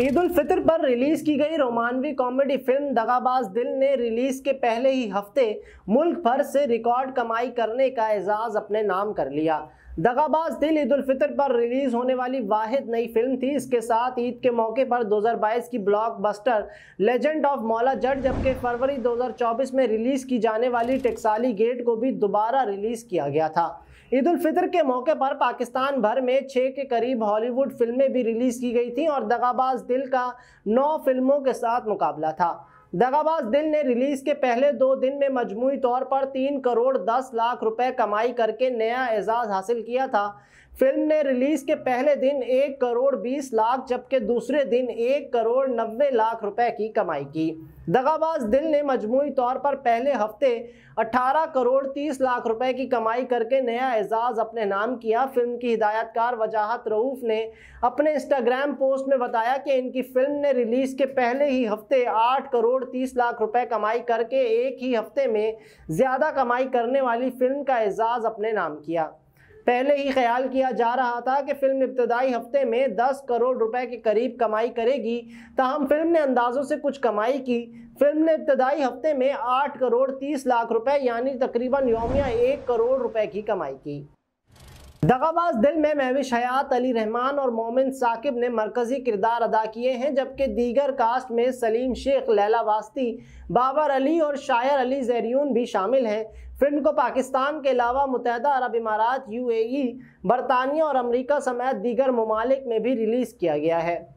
ईद उल फितर पर रिलीज की गई रोमानवी कॉमेडी फिल्म दगाबाज दिल ने रिलीज के पहले ही हफ्ते मुल्क भर से रिकॉर्ड कमाई करने का एजाज अपने नाम कर लिया दगाबाज दिल ईद फितर पर रिलीज होने वाली वाहिद नई फिल्म थी इसके साथ ईद के मौके पर 2022 की ब्लॉकबस्टर लेजेंड ऑफ मौला जट जबकि फरवरी 2024 में रिलीज की जाने वाली टेक्साली गेट को भी दोबारा रिलीज किया गया था ईद फितर के मौके पर पाकिस्तान भर में छः के करीब हॉलीवुड फिल्में भी रिलीज की गई थी और दगाबाज दिल का नौ फिल्मों के साथ मुकाबला था दगाबाज दिल ने रिलीज के पहले दो दिन में मजमू तौर पर तीन करोड़ दस लाख रुपए कमाई करके नया एजाज हासिल किया था फिल्म ने रिलीज के पहले दिन एक करोड़ बीस लाख जबकि दूसरे दिन एक करोड़ नब्बे लाख रुपए की कमाई की दगाबाज दिल ने मजमू तौर पर पहले हफ्ते 18 करोड़ 30 लाख रुपए की कमाई करके नया एजाज़ अपने नाम किया फिल्म की हिदायतकार वजाहत रऊफ ने अपने इंस्टाग्राम पोस्ट में बताया कि इनकी फिल्म ने रिलीज़ के पहले ही हफ्ते 8 करोड़ 30 लाख रुपए कमाई करके एक ही हफ्ते में ज़्यादा कमाई करने वाली फिल्म का एजाज़ अपने नाम किया पहले ही ख्याल किया जा रहा था कि फिल्म इब्तदाई हफ्ते में 10 करोड़ रुपए के करीब कमाई करेगी ताहम फिल्म ने अंदाज़ों से कुछ कमाई की फिल्म ने इब्तदाई हफ्ते में 8 करोड़ 30 लाख रुपए यानी तकरीबन योमिया एक करोड़ रुपए की कमाई की दगाबाज दिल में महविश हयात अली रहमान और मोमिन साकिब ने मरकज़ी किरदार अदा किए हैं जबकि दीगर कास्ट में सलीम शेख लैला वास्ती बाबर अली और शायर अली जैरून भी शामिल हैं फिल्म को पाकिस्तान के अलावा मुतहदा अरब इमारात यूएई, बरतानिया और अमरीका समेत दीगर ममालिक में भी रिलीज़ किया गया है